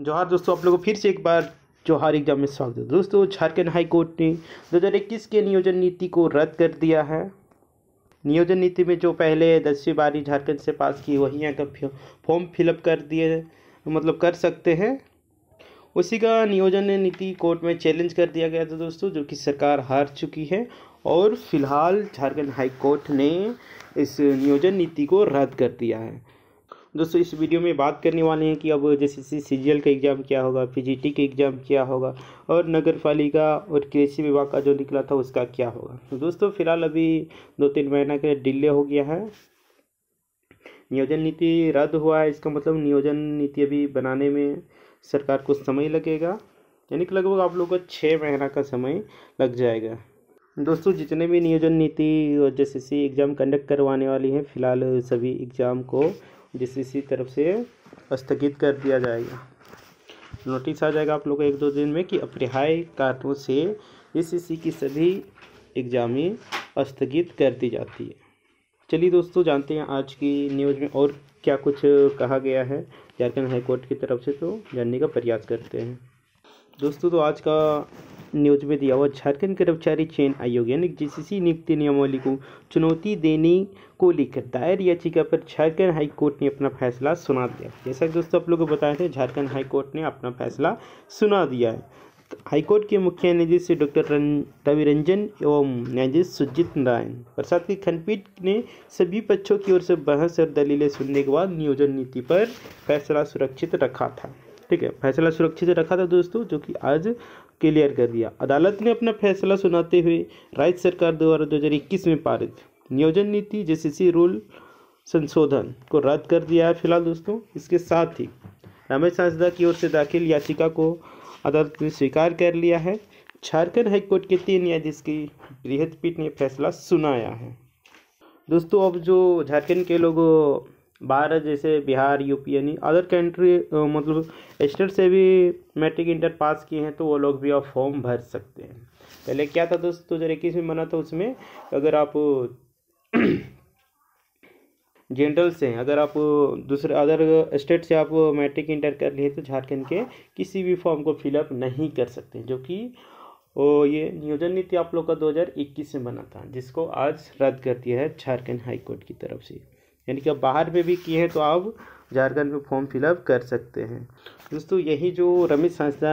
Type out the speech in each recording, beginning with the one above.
जोहार दोस्तों आप लोगों को फिर से एक बार जोहार एग्जाम में स्वागत है दोस्तों झारखंड हाई कोर्ट ने 2021 के नियोजन नीति को रद्द कर दिया है नियोजन नीति में जो पहले दसवीं बारी झारखंड से पास की वही यहाँ का फॉर्म फिलअप कर दिए मतलब कर सकते हैं उसी का नियोजन नीति कोर्ट में चैलेंज कर दिया गया था दोस्तों जो कि सरकार हार चुकी है और फिलहाल झारखंड हाई कोर्ट ने इस नियोजन नीति को रद्द कर दिया है दोस्तों इस वीडियो में बात करने वाले हैं कि अब जैसे सी का एग्ज़ाम क्या होगा पी का एग्ज़ाम क्या होगा और नगर पालिका और कृषि विभाग का जो निकला था उसका क्या होगा तो दोस्तों फिलहाल अभी दो तीन महीना के डिले हो गया है नियोजन नीति रद्द हुआ है इसका मतलब नियोजन नीति अभी बनाने में सरकार को समय लगेगा यानी कि लगभग आप लोगों को छः महीना का समय लग जाएगा दोस्तों जितने भी नियोजन नीति और जैसे सी एग्ज़ाम कंडक्ट करवाने वाली हैं फिलहाल सभी एग्ज़ाम को इसी तरफ से स्थगित कर दिया जाएगा नोटिस आ जाएगा आप लोग एक दो दिन में कि अपरिहाय कारणों से सी की सभी एग्जामी स्थगित कर दी जाती है चलिए दोस्तों जानते हैं आज की न्यूज़ में और क्या कुछ कहा गया है झारखंड हाईकोर्ट की तरफ से तो जानने का प्रयास करते हैं दोस्तों तो आज का न्यूज में दिया हुआ झारखंड कर्मचारी चयन आयोग यानी सी नियुक्ति नियमावली को चुनौती देने को लेकर दायर याचिका पर झारखंड हाई कोर्ट ने अपना फैसला सुना दिया जैसा कि दोस्तों आप लोगों को बताया था झारखंड हाई कोर्ट ने अपना फैसला सुना दिया है तो हाईकोर्ट के मुख्य न्यायाधीश डॉक्टर रवि रंजन एवं न्यायाधीश सुजीत नारायण प्रसाद की खंडपीठ ने सभी पक्षों की ओर से बहस और दलीलें सुनने के बाद नियोजन नीति पर फैसला सुरक्षित रखा था ठीक है फैसला सुरक्षित रखा था दोस्तों जो कि आज क्लियर कर दिया अदालत ने अपना फैसला सुनाते हुए राज्य सरकार द्वारा इक्कीस में पारित नियोजन नीति सी रूल संशोधन को रद्द कर दिया है फिलहाल दोस्तों इसके साथ ही रमेश हांसदा की ओर से दाखिल याचिका को अदालत ने स्वीकार कर लिया है झारखंड हाईकोर्ट के तीन न्यायाधीश की बृहद पीठ ने फैसला सुनाया है दोस्तों अब जो झारखंड के लोग भारत जैसे बिहार यूपी यानी अदर कंट्री मतलब स्टेट से भी मैट्रिक इंटर पास किए हैं तो वो लोग भी आप फॉर्म भर सकते हैं पहले क्या था दोस्त दो हज़ार इक्कीस में बना था उसमें अगर आप जनरल से अगर आप दूसरे अदर स्टेट से आप मैट्रिक इंटर कर लिए तो झारखंड के किसी भी फॉर्म को फिलअप नहीं कर सकते जो कि ओ ये नियोजन नीति आप लोग का 2021 में बना था जिसको आज रद्द कर दिया है झारखंड हाईकोर्ट की तरफ से यानी कि आप बाहर में भी किए हैं तो आप झारखंड में फॉर्म फिलअप कर सकते हैं दोस्तों यही जो रमेश संस्था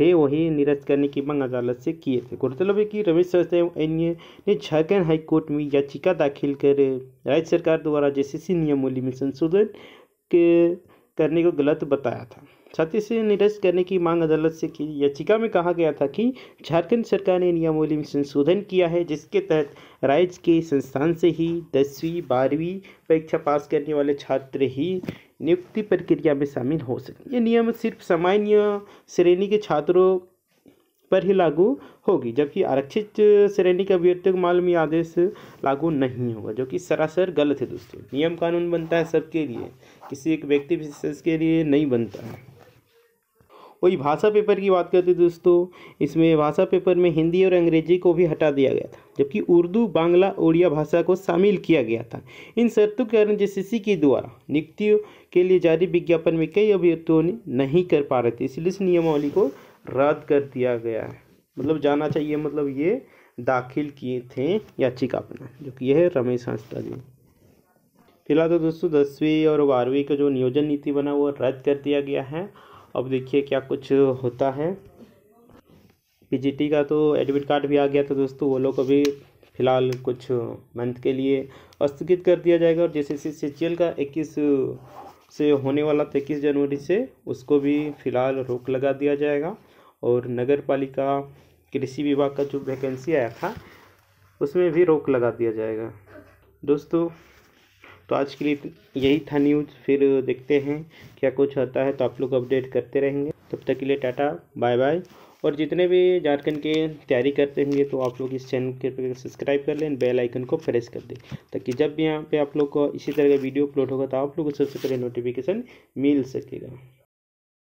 थे वही निरस्त करने की मांग अदालत से किए थे गौरतलब है कि रमेश संस्था ए ने झारखंड हाईकोर्ट में याचिका दाखिल कर राज्य सरकार द्वारा सी नियमोली में संशोधन करने को गलत बताया था से निरस्त करने की मांग अदालत से की याचिका में कहा गया था कि झारखंड सरकार ने नियमावली में संशोधन किया है जिसके तहत राज्य के संस्थान से ही दसवीं बारहवीं परीक्षा पास करने वाले छात्र ही नियुक्ति प्रक्रिया में शामिल हो सकें ये नियम सिर्फ सामान्य श्रेणी के छात्रों पर ही लागू होगी जबकि आरक्षित श्रेणी का व्यक्तिगत मालूमी आदेश लागू नहीं होगा जो कि सरासर गलत है दोस्तों नियम कानून बनता है सबके लिए किसी एक व्यक्ति विशेष के लिए नहीं बनता है वही भाषा पेपर की बात करते दोस्तों इसमें भाषा पेपर में हिंदी और अंग्रेजी को भी हटा दिया गया था जबकि उर्दू बांग्ला उड़िया भाषा को शामिल किया गया था इन शर्तों के कारण जिस के द्वारा नियुक्तियों के लिए जारी विज्ञापन में कई अभ्यर्थियों ने नहीं कर पा रहे थे इसलिए इस नियमावली को रद्द कर दिया गया है मतलब जाना चाहिए मतलब ये दाखिल किए थे याचिका अपना जो कि यह है रमेश हंसता जी फिलहाल तो दोस्तों दसवीं और बारहवीं का जो नियोजन नीति बना वो रद्द कर दिया गया है अब देखिए क्या कुछ होता है पीजीटी का तो एडमिट कार्ड भी आ गया था दोस्तों वो लोग अभी फ़िलहाल कुछ मंथ के लिए स्थगित कर दिया जाएगा और जैसे सी सी का इक्कीस से होने वाला था इक्कीस जनवरी से उसको भी फ़िलहाल रोक लगा दिया जाएगा और नगर पालिका कृषि विभाग का जो वैकेंसी आया था उसमें भी रोक लगा दिया जाएगा दोस्तों तो आज के लिए तो यही था न्यूज़ फिर देखते हैं क्या कुछ होता है तो आप लोग अपडेट करते रहेंगे तब तक के लिए टाटा बाय बाय और जितने भी झारखंड के तैयारी करते होंगे तो आप लोग इस चैनल के सब्सक्राइब कर लें बेल आइकन को प्रेस कर दें ताकि जब भी यहाँ पे आप लोग को इसी तरह का वीडियो अपलोड होगा तो आप लोग को सबसे पहले नोटिफिकेशन मिल सकेगा